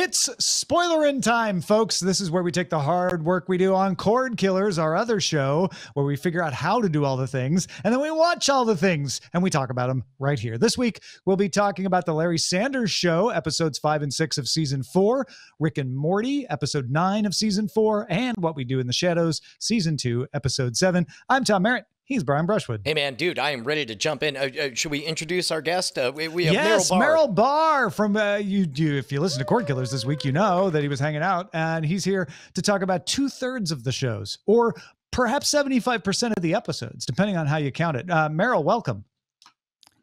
It's spoiler in time, folks. This is where we take the hard work we do on Chord Killers, our other show, where we figure out how to do all the things, and then we watch all the things and we talk about them right here. This week, we'll be talking about The Larry Sanders Show, episodes five and six of season four, Rick and Morty, episode nine of season four, and What We Do in the Shadows, season two, episode seven. I'm Tom Merritt. He's Brian Brushwood. Hey, man, dude, I am ready to jump in. Uh, uh, should we introduce our guest? Uh, we, we, have yes, Merrill Barr. Barr from uh, you, you. If you listen to Court Killers this week, you know that he was hanging out, and he's here to talk about two thirds of the shows, or perhaps seventy-five percent of the episodes, depending on how you count it. Uh, Merrill, welcome.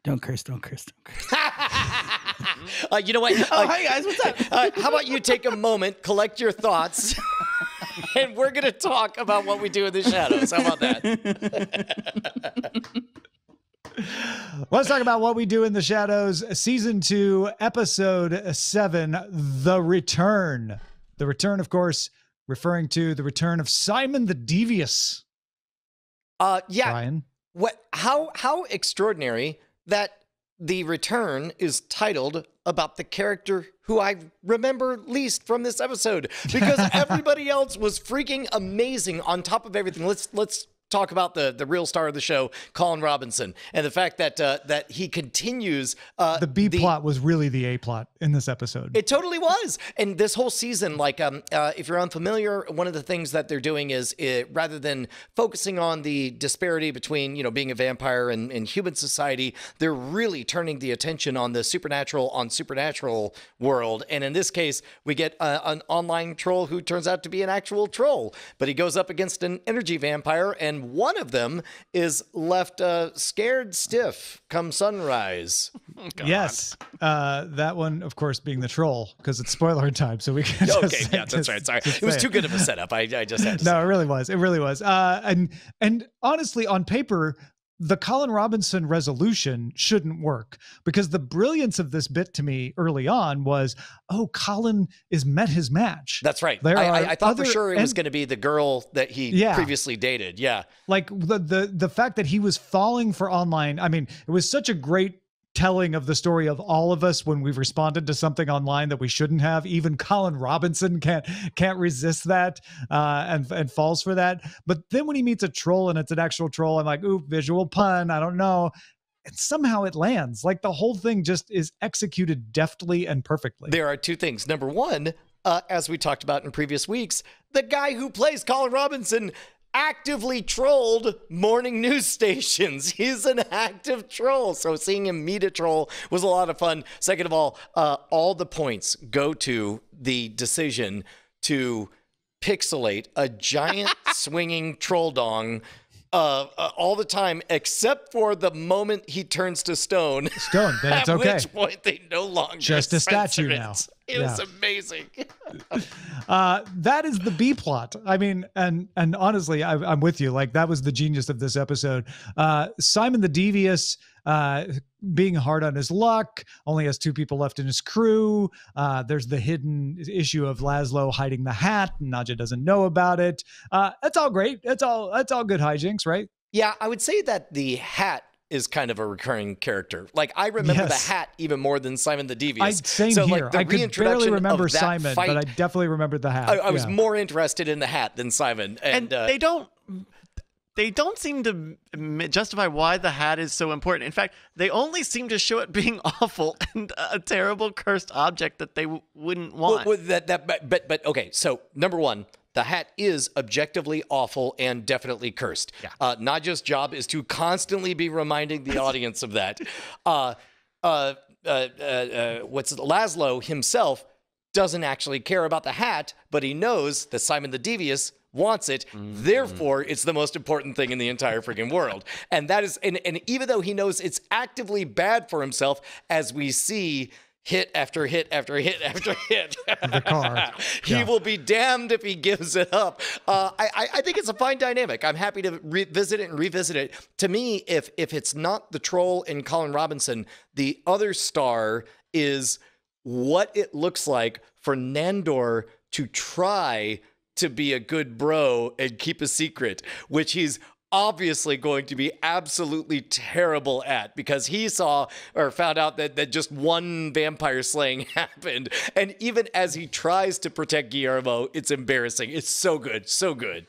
Don't curse! Don't curse! Don't curse! Uh, you know what? oh, hi guys, what's up? how about you take a moment, collect your thoughts. and we're going to talk about what we do in the shadows. How about that? Let's talk about what we do in the shadows, season two, episode seven, The Return. The Return, of course, referring to the return of Simon the Devious. Uh, yeah. Brian. What? How? How extraordinary that the return is titled about the character who I remember least from this episode because everybody else was freaking amazing on top of everything. Let's let's talk about the the real star of the show, Colin Robinson, and the fact that uh, that he continues. Uh, the B the, plot was really the A plot in this episode. It totally was, and this whole season, like, um, uh, if you're unfamiliar, one of the things that they're doing is it, uh, rather than focusing on the disparity between you know being a vampire and, in human society, they're really turning the attention on the supernatural on supernatural world, and in this case, we get uh, an online troll who turns out to be an actual troll, but he goes up against an energy vampire and one of them is left uh, scared stiff come sunrise. God. Yes, uh, that one, of course, being the troll because it's spoiler time, so we can. okay, yeah, that's right. Sorry, it was too good of a setup. I, I just had to. no, it really was. It really was. Uh, and and honestly, on paper, the Colin Robinson resolution shouldn't work because the brilliance of this bit to me early on was, oh, Colin is met his match. That's right. There I, I, I thought other, for sure it and, was going to be the girl that he yeah, previously dated. Yeah, like the the the fact that he was falling for online. I mean, it was such a great telling of the story of all of us when we've responded to something online that we shouldn't have. Even Colin Robinson can't can't resist that uh, and and falls for that. But then when he meets a troll and it's an actual troll, I'm like, ooh, visual pun. I don't know. And somehow it lands. Like the whole thing just is executed deftly and perfectly. There are two things. Number one, uh, as we talked about in previous weeks, the guy who plays Colin Robinson actively trolled morning news stations. He's an active troll. So seeing him meet a troll was a lot of fun. Second of all, uh, all the points go to the decision to pixelate a giant swinging troll dong uh, uh, all the time, except for the moment he turns to stone. Stone, then it's okay. At which point they no longer just a statue now. It yeah. amazing. uh, that is the B plot. I mean, and and honestly, I, am with you. Like that was the genius of this episode. Uh, Simon the Devious uh, being hard on his luck, only has two people left in his crew. Uh, there's the hidden issue of Laszlo hiding the hat, and Naja doesn't know about it. Uh, that's all great. That's all. That's all good hijinks, right? Yeah, I would say that the hat is kind of a recurring character. Like I remember yes. the hat even more than Simon the Devious. I, same so, here. Like, the I could barely remember Simon, fight, but I definitely remember the hat. I, I was yeah. more interested in the hat than Simon. And, and uh, they don't they don't seem to justify why the hat is so important. In fact, they only seem to show it being awful and a terrible cursed object that they w- wouldn't want. Well, well, that, that, but, but, but okay, so number one, the hat is objectively awful and definitely cursed. Yeah. Uh, Nadja's job is to constantly be reminding the audience of that. Uh, uh, uh, uh, uh what's Laszlo himself doesn't actually care about the hat, but he knows that Simon the Devious wants it. Mm-hmm. Therefore, it's the most important thing in the entire freaking world. And that is, and, and even though he knows it's actively bad for himself, as we see hit after hit after hit after hit. the car. he yeah. will be damned if he gives it up. Uh, I, I think it's a fine dynamic. I'm happy to revisit it and revisit it. To me, if if it's not the troll and Colin Robinson, the other star is what it looks like for Nandor to try – to be a good bro and keep a secret, which he's obviously going to be absolutely terrible at because he saw or found out that, that just one vampire slaying happened. And even as he tries to protect Guillermo, it's embarrassing. It's so good, so good.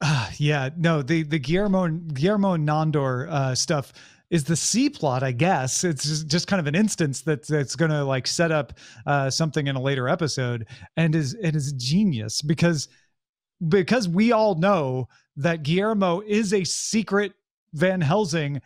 Uh, yeah, no, the the Guillermo Guillermo Nandor uh, stuff is the C plot, I guess. It's just kind of an instance that that's going to like set up uh, something in a later episode, and is it is genius because because we all know that Guillermo is a secret Van Helsing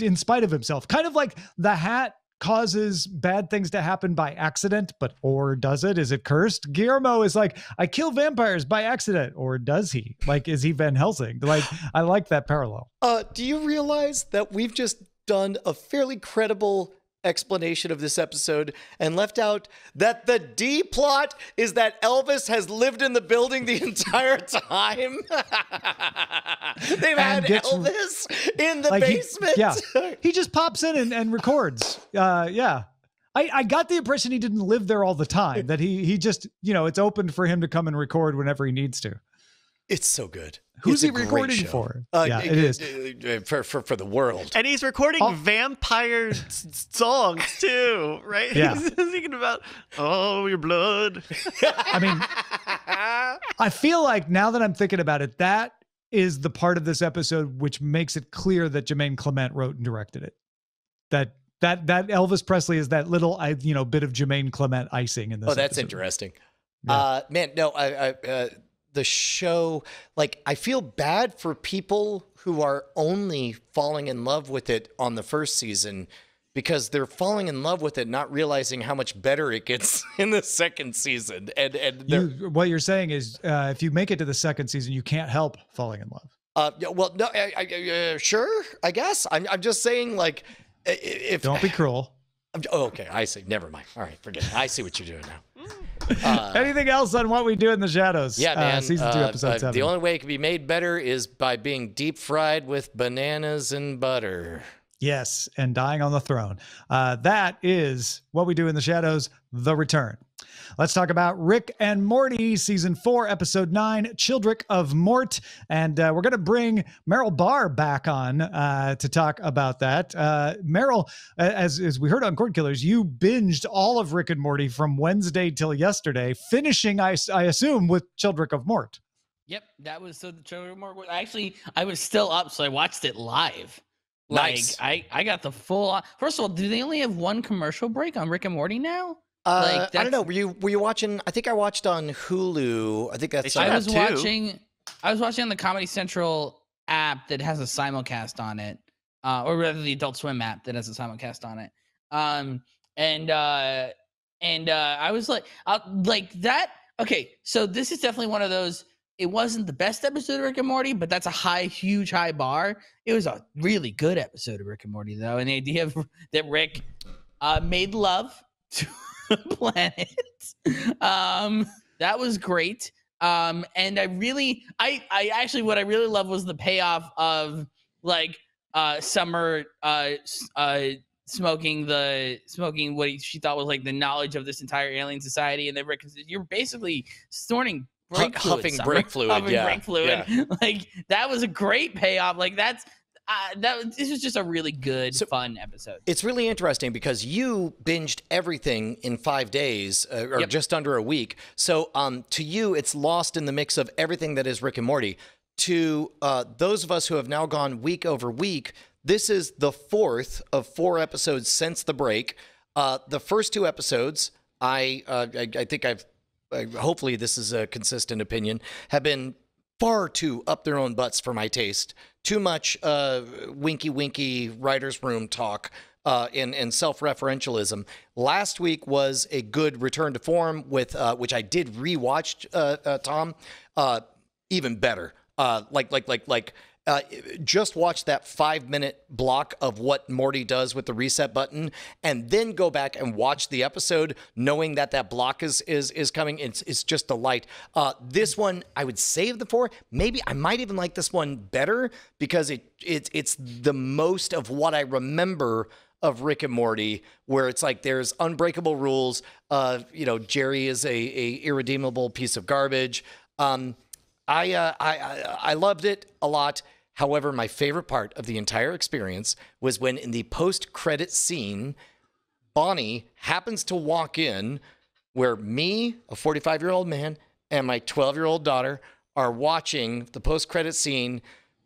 in spite of himself, kind of like the hat causes bad things to happen by accident, but or does it? Is it cursed? Guillermo is like, I kill vampires by accident, or does he? Like, is he Van Helsing? Like, I like that parallel. Uh, do you realize that we've just done a fairly credible explanation of this episode and left out that the D plot is that Elvis has lived in the building the entire time. They've and had Elvis in the like basement. He, yeah. he just pops in and, and records. Uh, yeah. I, I, got the impression he didn't live there all the time. That he he just you know it's open for him to come and record whenever he needs to. It's so good. Who's it's he recording for? Uh, yeah, it is for, for for the world. And he's recording oh. vampire songs too, right? Yeah. he's thinking about oh your blood. I mean, I feel like now that I'm thinking about it, that is the part of this episode which makes it clear that Jermaine Clement wrote and directed it. That that that Elvis Presley is that little I you know bit of Jermaine Clement icing in this. Oh, that's episode. interesting. Yeah. Uh, man, no, I, I uh, the show like i feel bad for people who are only falling in love with it on the first season because they're falling in love with it not realizing how much better it gets in the second season and and you, what you're saying is uh, if you make it to the second season you can't help falling in love uh, well no I, I, uh, sure i guess I'm, I'm just saying like if don't be cruel oh, okay i see never mind all right forget it. i see what you're doing now uh, Anything else on what we do in the shadows? Yeah, uh, man. Uh, season two, uh, uh, seven. The only way it can be made better is by being deep fried with bananas and butter. Yes, and dying on the throne. Uh, that is what we do in the shadows. The return. Let's talk about Rick and Morty, season four, episode nine, Childrick of Mort. And uh, we're going to bring Meryl Barr back on uh, to talk about that. Uh, Meryl, as, as we heard on Court Killers, you binged all of Rick and Morty from Wednesday till yesterday, finishing, I, I assume, with Childrick of Mort. Yep, that was so the Childrick of Mort. Actually, I was still up, so I watched it live. Nice. Like I, I got the full. Uh, first of all, do they only have one commercial break on Rick and Morty now? Uh, like I don't know. Were you were you watching? I think I watched on Hulu. I think that's. I was two. watching. I was watching on the Comedy Central app that has a simulcast on it, uh, or rather the Adult Swim app that has a simulcast on it. Um, and uh, and uh, I was like, uh, like that. Okay, so this is definitely one of those it wasn't the best episode of Rick and Morty, but that's a high, huge high bar. It was a really good episode of Rick and Morty, though. And the idea of, that Rick uh, made love to the planet, um, that was great. Um, and I really, I, I actually, what I really loved was the payoff of like uh, Summer uh, uh, smoking the smoking what she thought was like the knowledge of this entire alien society, and then Rick says, "You're basically snorting." brake H- huffing brake fluid, huffing yeah. brake fluid. Yeah. Like that was a great payoff. Like that's uh, that this was just a really good, so, fun episode. It's really interesting because you binged everything in five days uh, or yep. just under a week. So um, to you, it's lost in the mix of everything that is Rick and Morty. To uh, those of us who have now gone week over week, this is the fourth of four episodes since the break. Uh, the first two episodes, I, uh, I I think I've uh, hopefully this is a consistent opinion, have been far too up their own butts for my taste. Too much uh, winky winky writer's room talk uh, and, and self referentialism. Last week was a good return to form with uh, which I did rewatch. Uh, uh Tom, uh, even better. like like like like uh, just watch that five minute block of what Morty does with the reset button, and then go back and watch the episode, knowing that that block is is is coming. It's it's just delight. Uh, this one I would save the four. Maybe I might even like this one better because it it's it's the most of what I remember of Rick and Morty, where it's like there's unbreakable rules. Uh, you know, Jerry is a, a irredeemable piece of garbage. Um, I, uh, I I I loved it a lot. However, my favorite part of the entire experience was when in the post credit scene, Bonnie happens to walk in where me, a 45 year old man, and my 12 year old daughter are watching the post credit scene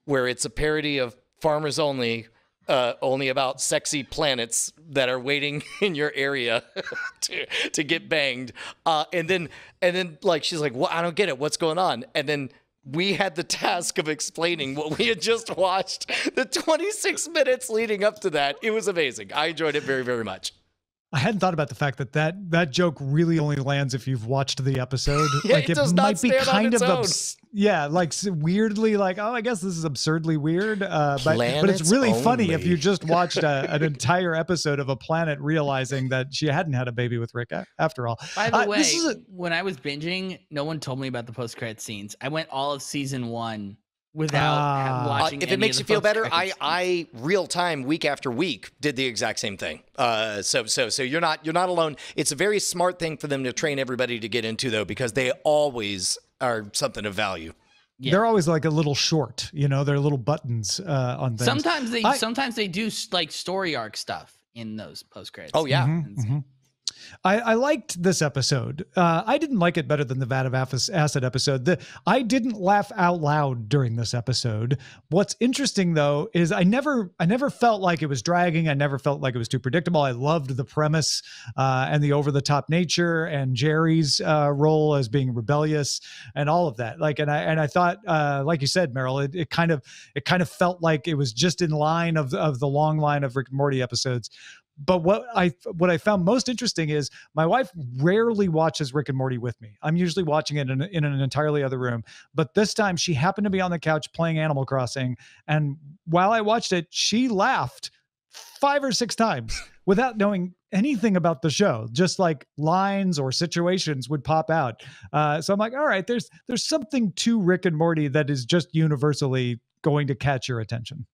where it's a parody of Farmers Only. Uh, only about sexy planets that are waiting in your area to, to get banged. Uh, and then, and then like, she's like, well, I don't get it. What's going on? And then we had the task of explaining what we had just watched the 26 minutes leading up to that. It was amazing. I enjoyed it very, very much. I hadn't thought about the fact that that that joke really only lands if you've watched the episode. yeah, like it, it might be kind of obs- yeah, like weirdly like oh I guess this is absurdly weird, uh, but Planets but it's really only. funny if you just watched a, an entire episode of a planet realizing that she hadn't had a baby with Rick after all. By the uh, way, a- when I was binging, no one told me about the post credit scenes. I went all of season one without ah. uh, watching. Uh, if it makes you feel better, I, I real time week after week did the exact same thing. Uh, so so so you're not you're not alone. It's a very smart thing for them to train everybody to get into though, because they always are something of value. Yeah. They're always like a little short, you know. They're little buttons uh, on things. Sometimes they I, sometimes they do like story arc stuff in those post credits. Oh yeah. Mm-hmm, I, I liked this episode. Uh, I didn't like it better than the vat of acid episode. The, I didn't laugh out loud during this episode. What's interesting though is I never I never felt like it was dragging. I never felt like it was too predictable. I loved the premise uh, and the over the top nature and Jerry's uh, role as being rebellious and all of that. Like and I and I thought uh, like you said, Meryl, it, it kind of it kind of felt like it was just in line of of the long line of Rick and Morty episodes but what I what I found most interesting is my wife rarely watches Rick and Morty with me. I'm usually watching it in, in, an entirely other room. But this time, she happened to be on the couch playing Animal Crossing, and while I watched it, she laughed five or six times without knowing anything about the show. Just like lines or situations would pop out. Uh, so I'm like, all right, there's there's something to Rick and Morty that is just universally going to catch your attention.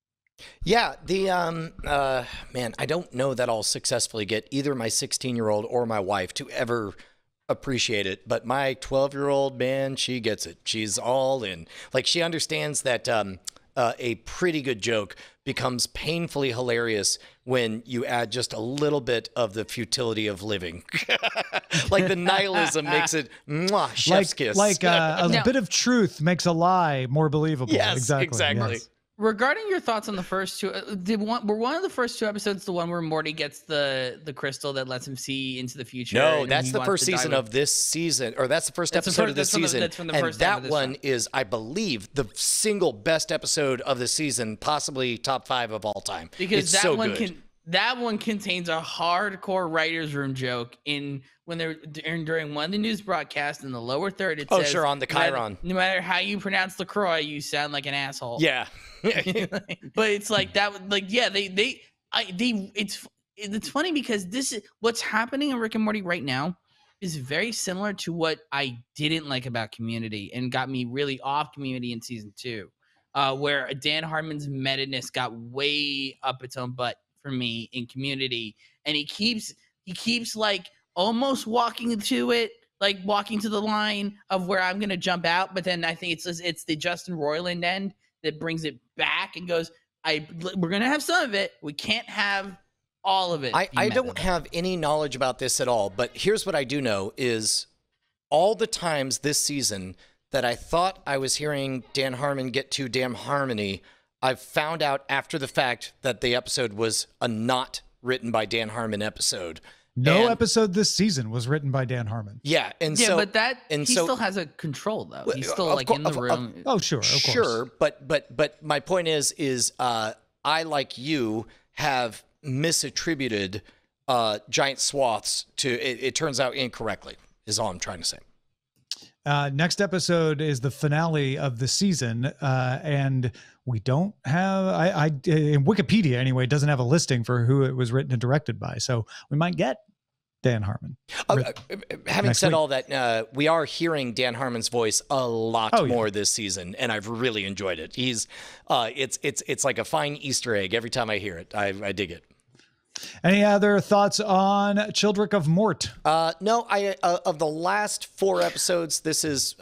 Yeah, the um, uh, man, I don't know that I'll successfully get either my 16 year old or my wife to ever appreciate it, but my 12 year old man, she gets it. She's all in. Like she understands that um, uh, a pretty good joke becomes painfully hilarious when you add just a little bit of the futility of living. like the nihilism makes it mwah, chef's like, kiss. Like uh, a no. bit of truth makes a lie more believable. Yes, exactly. exactly. Yes. Regarding your thoughts on the first two, did uh, one were one of the first two episodes the one where Morty gets the the crystal that lets him see into the future? No, that's the first season with... of this season, or that's the first that's episode the, of this season. The, the and that one is, I believe, the single best episode of the season, possibly top five of all time. Because it's that so one good. can that one contains a hardcore writers room joke in when they're during one of the news broadcasts in the lower third, it oh, says, sure, on the Chiron. No matter, how you pronounce LaCroix, you sound like an asshole. Yeah. but it's like that, like, yeah, they, they, I, they, it's, it's funny because this is what's happening in Rick and Morty right now is very similar to what I didn't like about Community and got me really off Community in season two, uh, where Dan Harmon's meta-ness got way up its own butt for me in Community, and he keeps he keeps like almost walking to it, like walking to the line of where I'm going to jump out. But then I think it's it's the Justin Roiland end that brings it back and goes, I we're going to have some of it. We can't have all of it. I, I don't have any knowledge about this at all. But here's what I do know is all the times this season that I thought I was hearing Dan Harmon get to damn harmony, I found out after the fact that the episode was a not written by Dan Harmon episode. No and, episode this season was written by Dan Harmon. Yeah, and yeah, so, but that and he so, still has a control though. He's still like course, in the room. Of, oh sure, sure, but but but my point is is uh, I like you have misattributed uh, giant swaths to it, it, turns out incorrectly is all I'm trying to say. Uh, next episode is the finale of the season, uh, and we don't have I, I Wikipedia anyway doesn't have a listing for who it was written and directed by. So we might get Dan Harmon. Uh, uh having said week. all that, uh, we are hearing Dan Harmon's voice a lot oh, more yeah. this season, and I've really enjoyed it. He's uh, it's it's it's like a fine Easter egg every time I hear it. I, I dig it. Any other thoughts on Childrick of Mort? Uh, no, I uh, of the last four episodes, this is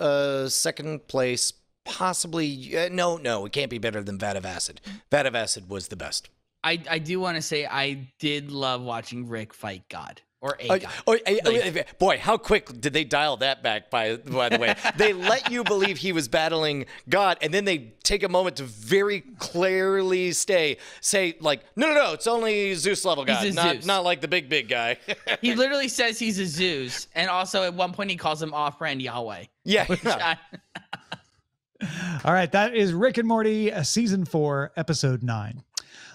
second place possibly uh, no no it can't be better than vat of acid vat of acid was the best i i do want to say i did love watching rick fight god or a Uh, oh, or, oh, like, boy how quick did they dial that back by by the way they let you believe he was battling god and then they take a moment to very clearly stay say like no no no it's only zeus level god not, not like the big big guy he literally says he's a zeus and also at one point he calls him off-brand yahweh yeah, yeah. I, all right, that is Rick and Morty, uh, season four, episode nine.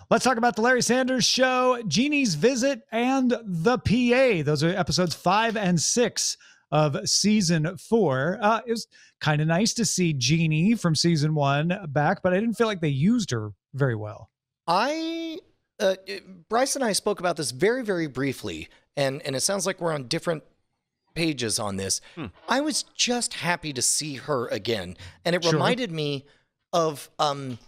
Let's talk about the Larry Sanders Show, Jeannie's Visit, and the PA. Those are episodes five and six of season four. Uh, it was kind of nice to see Jeannie from season one back, but I didn't feel like they used her very well. I, uh, Bryce and I spoke about this very, very briefly, and and it sounds like we're on different pages on this. Hmm. I was just happy to see her again, and it sure. reminded me of um,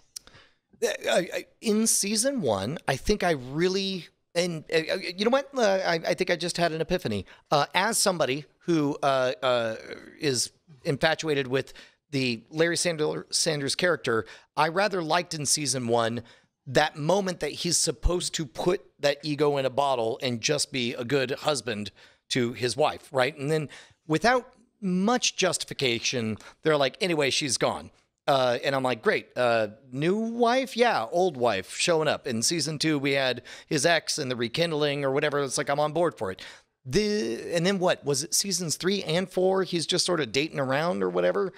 uh, uh, uh, in season one. I think I really and uh, you know what? Uh, I, I, think I just had an epiphany. Uh, as somebody who is infatuated with the Larry Sanders character, I rather liked in season one that moment that he's supposed to put that ego in a bottle and just be a good husband to his wife, right? And then without much justification, they're like, anyway, she's gone. Uh, and I'm like, great, uh, new wife? Yeah, old wife showing up. In season two, we had his ex and the rekindling or whatever. It's like, I'm on board for it. The, and then what was it seasons three and four? He's just sort of dating around or whatever.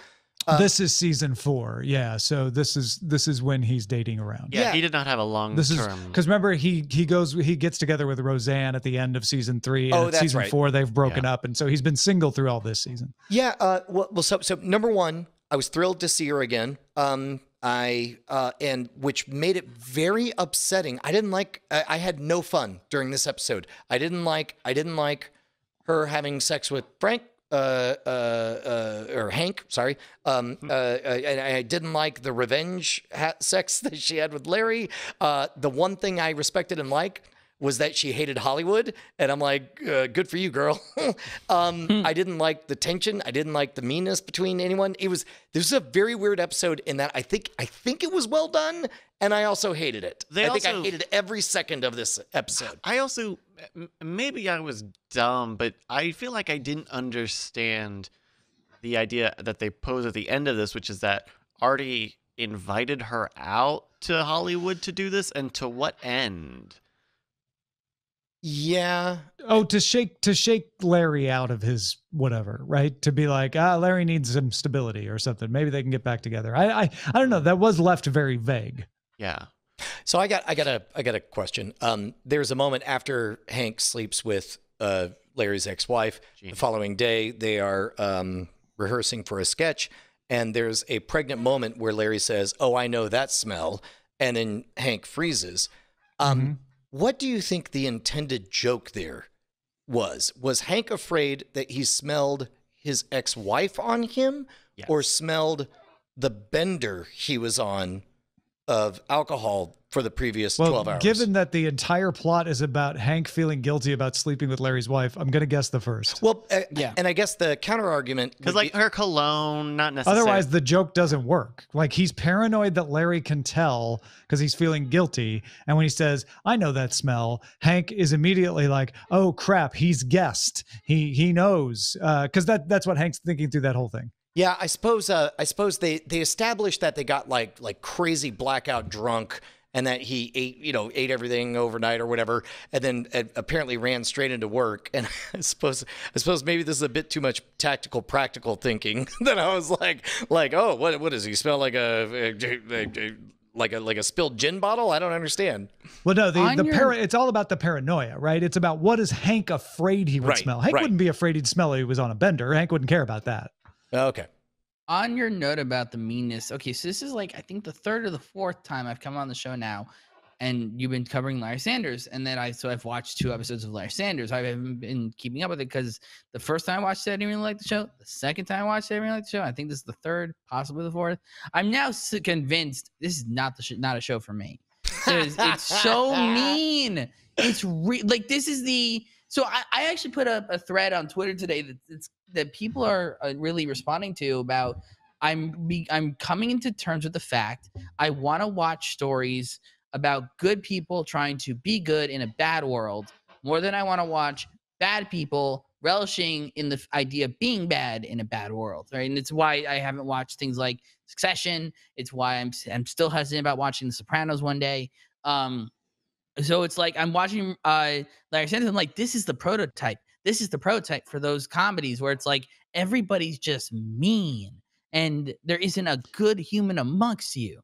Uh, this is season four, yeah. So this is this is when he's dating around. Yeah, yeah. he did not have a long this term. Because remember, he he goes he gets together with Roseanne at the end of season three. And oh, that's season right. four, they've broken yeah. up, and so he's been single through all this season. Yeah. Uh, well, well, so so number one, I was thrilled to see her again. Um, I uh, and which made it very upsetting. I didn't like. I, I had no fun during this episode. I didn't like. I didn't like her having sex with Frank. Uh, uh, uh, or Hank, sorry. Um, hmm. uh, and I didn't like the revenge sex that she had with Larry. the one thing I respected and liked was that she hated Hollywood. And I'm like, uh, good for you, girl. um, hmm. I didn't like the tension. I didn't like the meanness between anyone. It was this is a very weird episode in that I think I think it was well done, and I also hated it. They I also, think I hated every second of this episode. I also maybe I was dumb, but I feel like I didn't understand the idea that they pose at the end of this, which is that Artie invited her out to Hollywood to do this, and to what end? Yeah. Oh, to shake to shake Larry out of his whatever, right? To be like, ah, Larry needs some stability or something. Maybe they can get back together. I I, I don't know. That was left very vague. Yeah. So I got I got a I got a question. Um, there's a moment after Hank sleeps with uh, Larry's ex-wife. The following day, they are um, rehearsing for a sketch, and there's a pregnant moment where Larry says, "Oh, I know that smell," and then Hank freezes. Um, mm-hmm what do you think the intended joke there was? Was Hank afraid that he smelled his ex wife on him yes. or smelled the bender he was on of alcohol for the previous well, 12 hours. Given that the entire plot is about Hank feeling guilty about sleeping with Larry's wife, I'm going to guess the first. Well, uh, yeah. And I guess the counter argument because, like, be her cologne, not necessarily. Otherwise, the joke doesn't work. Like, he's paranoid that Larry can tell because he's feeling guilty. And when he says, I know that smell, Hank is immediately like, oh, crap, he's guessed. He he knows. Because uh, that that's what Hank's thinking through that whole thing. Yeah, I suppose uh, I suppose they they established that they got like like crazy blackout drunk and that he ate you know ate everything overnight or whatever and then uh, apparently ran straight into work and I suppose I suppose maybe this is a bit too much tactical practical thinking that I was like like oh what what does he smell like a, a, a, a like a like a spilled gin bottle? I don't understand. Well, no, the, On the your... para, it's all about the paranoia, right? It's about what is Hank afraid he would right, smell. Hank right. wouldn't be afraid he'd smell he was on a bender. Hank wouldn't care about that. Oh, okay. On your note about the meanness, okay, so this is like I think the third or the fourth time I've come on the show now, and you've been covering Larry Sanders, and then I so I've watched two episodes of Larry Sanders. I haven't been keeping up with it because the first time I watched it, I didn't really like the show. The second time I watched it, I didn't really like the show. I think this is the third, possibly the fourth. I'm now convinced this is not the sh- not a show for me. It's, it's so mean. It's re- like this is the so I, I actually put up a thread on Twitter today that that people are uh, really responding to about I'm be, I'm coming into terms with the fact I want to watch stories about good people trying to be good in a bad world more than I want to watch bad people relishing in the idea of being bad in a bad world, right? And it's why I haven't watched things like Succession. It's why I'm I'm still hesitant about watching The Sopranos one day. Um, so it's like I'm watching uh like I said i'm like this is the prototype. This is the prototype for those comedies where it's like everybody's just mean and there isn't a good human amongst you.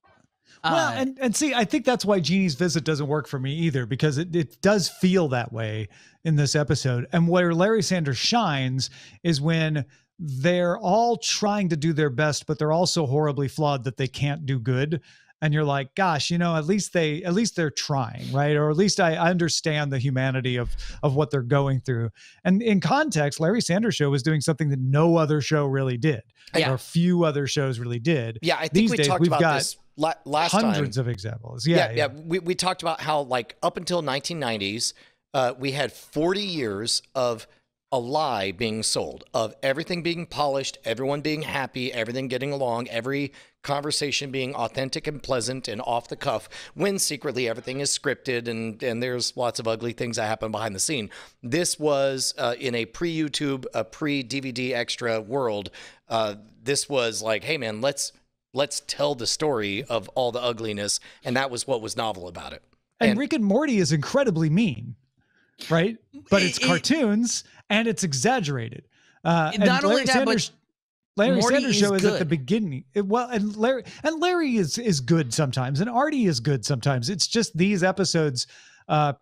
Well, uh, and, and see, I think that's why Jeannie's visit doesn't work for me either, because it, it does feel that way in this episode. And where Larry Sanders shines is when they're all trying to do their best, but they're also horribly flawed that they can't do good and you're like gosh you know at least they at least they're trying right or at least i, understand the humanity of of what they're going through and in context larry sanders show was doing something that no other show really did yeah. or few other shows really did yeah i think These we days, talked about this last hundreds time. of examples yeah yeah, yeah. yeah. We, we talked about how like up until 1990s uh, we had 40 years of a lie being sold of everything being polished, everyone being happy, everything getting along, every conversation being authentic and pleasant and off the cuff, when secretly everything is scripted and, and there's lots of ugly things that happen behind the scene. This was uh, in a pre YouTube, a pre DVD extra world. Uh, this was like, hey man, let's let's tell the story of all the ugliness, and that was what was novel about it. And, and Rick and Morty is incredibly mean right? But it's it, cartoons, and it's exaggerated. Uh, Not only Larry that, Sanders, but Larry Morty Sanders show is, good. at the beginning. It, well, and Larry and Larry is is good sometimes, and Artie is good sometimes. It's just these episodes, uh,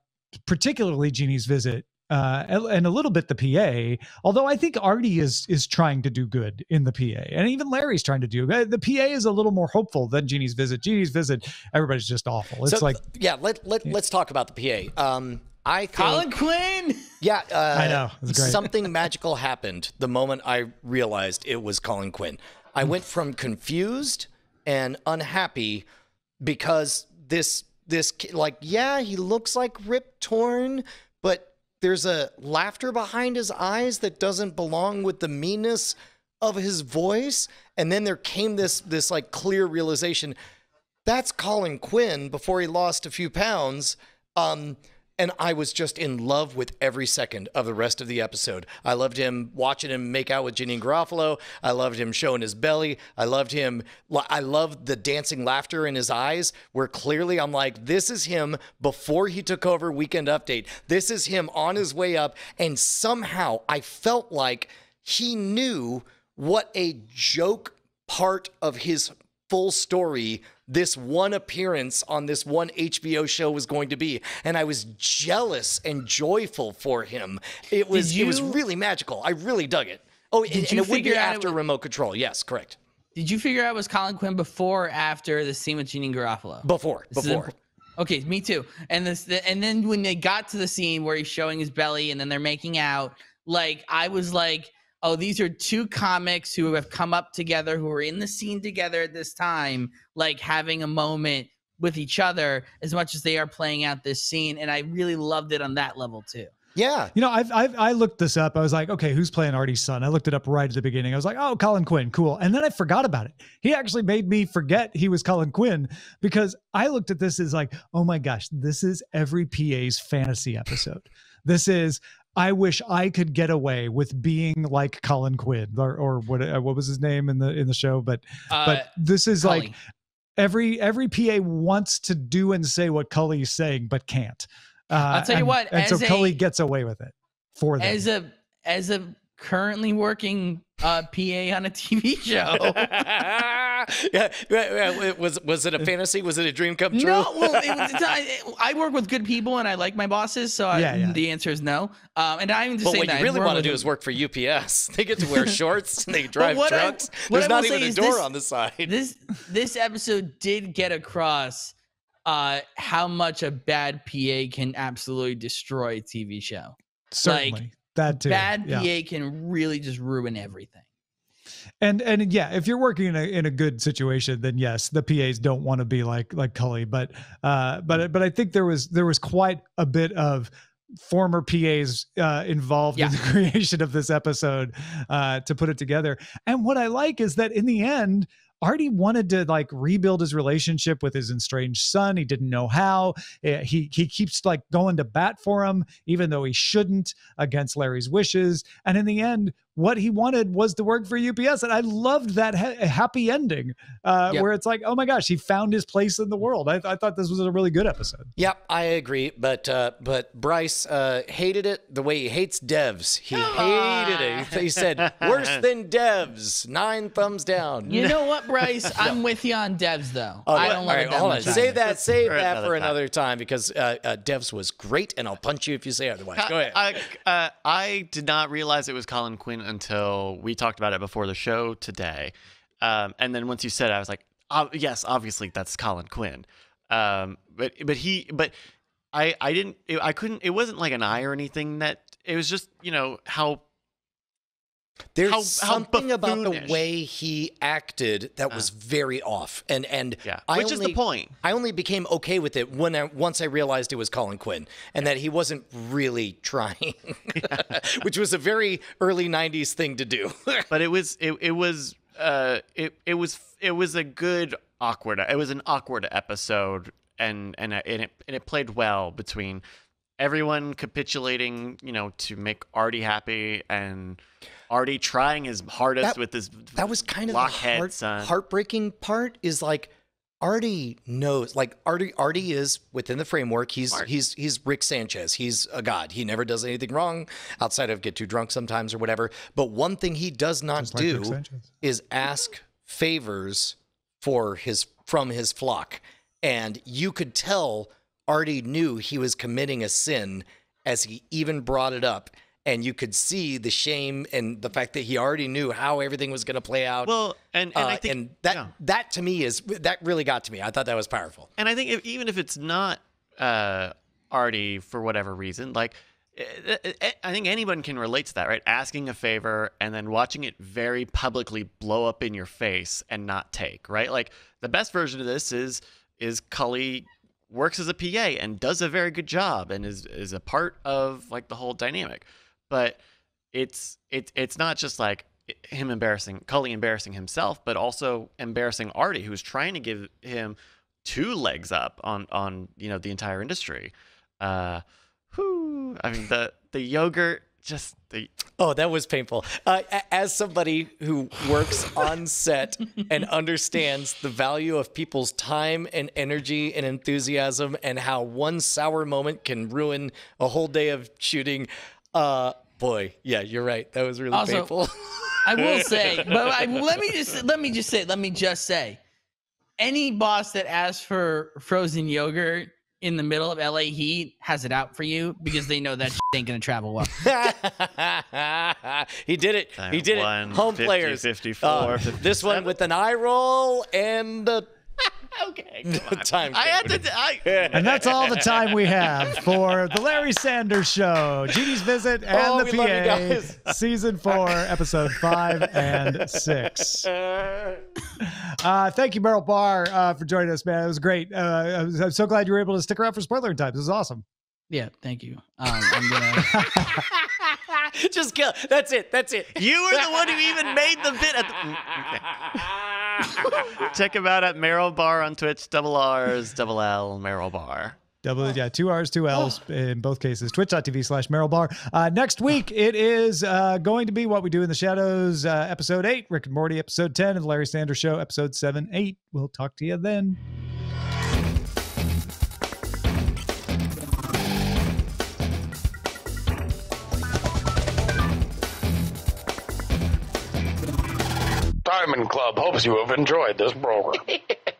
particularly Jeannie's visit. Uh, and, a little bit the PA, although I think Artie is is trying to do good in the PA, and even Larry's trying to do. The PA is a little more hopeful than Jeannie's visit. Jeannie's visit, everybody's just awful. It's so, like yeah, let, let let's talk about the PA. Um, I think, Colin Quinn. Yeah, uh, I know. Something magical happened the moment I realized it was Colin Quinn. I went from confused and unhappy because this this like yeah he looks like Rip Torn, but there's a laughter behind his eyes that doesn't belong with the meanness of his voice. And then there came this this like clear realization. That's Colin Quinn before he lost a few pounds. Um, and I was just in love with every second of the rest of the episode. I loved him watching him make out with Janine Garofalo. I loved him showing his belly. I loved him. I loved the dancing laughter in his eyes, where clearly I'm like, this is him before he took over Weekend Update. This is him on his way up. And somehow I felt like he knew what a joke part of his full story this one appearance on this one HBO show was going to be. And I was jealous and joyful for him. It was you, it was really magical. I really dug it. Oh, and, and it would be after was, remote control. Yes, correct. Did you figure out was Colin Quinn before or after the scene with Jeanine Garofalo? Before. This before. Okay, me too. And this, the, and then when they got to the scene where he's showing his belly, and then they're making out, like I was like, oh, these are two comics who have come up together, who are in the scene together at this time, like having a moment with each other as much as they are playing out this scene. And I really loved it on that level too. Yeah. You know, I've, I've, i looked this up. I was like, okay, who's playing Artie's son? I looked it up right at the beginning. I was like, oh, Colin Quinn, cool. And then I forgot about it. He actually made me forget he was Colin Quinn because I looked at this as like, oh my gosh, this is every PA's fantasy episode. this is I wish I could get away with being like Colin Quinn or, or what uh, what was his name in the in the show, but uh, but this is Cully. like every every PA wants to do and say what Cully is saying but can't. Uh, I'll tell you and, what, and so a, Cully gets away with it for them. As a as a currently working uh, PA on a TV show. yeah, was was it a fantasy? Was it a dream come true? No, well, it I work with good people and I like my bosses, so yeah, I, yeah. the answer is no. Um, and I'm just but saying what you really want to do is work for UPS. They get to wear shorts and they drive trucks. I, There's not even a door this, on the side. This this episode did get across uh, how much a bad PA can absolutely destroy a TV show. Certainly. Like, that too. Bad yeah. PA can really just ruin everything. And and yeah, if you're working in a in a good situation, then yes, the PAs don't want to be like like Cully, but uh, but but I think there was there was quite a bit of former PAs uh, involved yeah. in the creation of this episode uh, to put it together. And what I like is that in the end, Artie wanted to like rebuild his relationship with his estranged son. He didn't know how. Eh, he he keeps like going to bat for him, even though he shouldn't, against Larry's wishes. And in the end, what he wanted was to work for UPS. And I loved that ha- happy ending uh, yep. where it's like, oh my gosh, he found his place in the world. I, th- I thought this was a really good episode. Yep, I agree. But uh, but Bryce uh, hated it the way he hates devs. He hated it. He, he said, worse than devs. Nine thumbs down. You know what, Bryce? I'm with you on devs, though. Oh, I don't right, love right, Save that, save that another for time. another time because uh, uh, devs was great. And I'll punch you if you say otherwise. Go ahead. I, uh, I did not realize it was Colin Quinn until we talked about it before the show today. Um, and then once you said, it, I was like, oh, yes, obviously that's Colin Quinn. Um, but but he but I I didn't I couldn't it wasn't like an eye or anything that it was just you know how there's how, something how about the way he acted that uh, was uh-huh. very off, and and yeah. I which only, is the point. I only became okay with it when I, once I realized it was Colin Quinn and yeah. that he wasn't really trying, which was a very early '90s thing to do. but it was it, it was uh it it was it was a good awkward it was an awkward episode and and uh, and it and it played well between everyone capitulating you know to make Artie happy and already trying his hardest that, with this. That was kind of the heart, heartbreaking part. Is like Artie knows, like Artie, Artie is within the framework. He's he's he's Rick Sanchez. He's a god. He never does anything wrong outside of get too drunk sometimes or whatever. But one thing he does not like do is ask favors for his from his flock, and you could tell Artie knew he was committing a sin as he even brought it up and you could see the shame and the fact that he already knew how everything was going to play out. Well, and, and uh, I think and that yeah. that to me is that really got to me. I thought that was powerful. And I think if, even if it's not uh, Artie for whatever reason, like eh, eh, eh, I think anyone can relate to that, right? Asking a favor and then watching it very publicly blow up in your face and not take, right? Like the best version of this is is Cully works as a PA and does a very good job and is is a part of like the whole dynamic but it's it's it's not just like him embarrassing Cully embarrassing himself, but also embarrassing Artie, who's trying to give him two legs up on on you know the entire industry. Uh, I mean the the yogurt just the oh that was painful. Uh, as somebody who works on set and understands the value of people's time and energy and enthusiasm and how one sour moment can ruin a whole day of shooting. Uh, boy, yeah, you're right. That was really also, painful. I will say, but I, let me just let me just say, let me just say, any boss that asks for frozen yogurt in the middle of LA heat has it out for you because they know that ain't gonna travel well. he did it. He did it. Home 50, players. 54. Uh, this one with an eye roll and a okay. time. I had to. I, and that's all the time we have for the Larry Sanders Show, Genie's visit, oh, and oh, the PA, season four, episode five and six. Uh, thank you, Merrill Barr, uh, for joining us, man. It was great. Uh, was, I'm so glad you were able to stick around for spoiler time. This is awesome. Yeah, thank you. Um, Just kill. That's it. That's it. You were the one who even made the bit. The... Mm, okay. Check him out at Merrill Bar on Twitch. Double R's, double L, Merrill Bar. Double, yeah, two R's, two L's in both cases. Twitch.tv slash Merrill Bar. Uh, next week, it is uh, going to be What We Do in the Shadows, uh, episode eight, Rick and Morty, episode 10, and the Larry Sanders Show, episode seven, eight. We'll talk to you then. Diamond Club hopes you have enjoyed this program.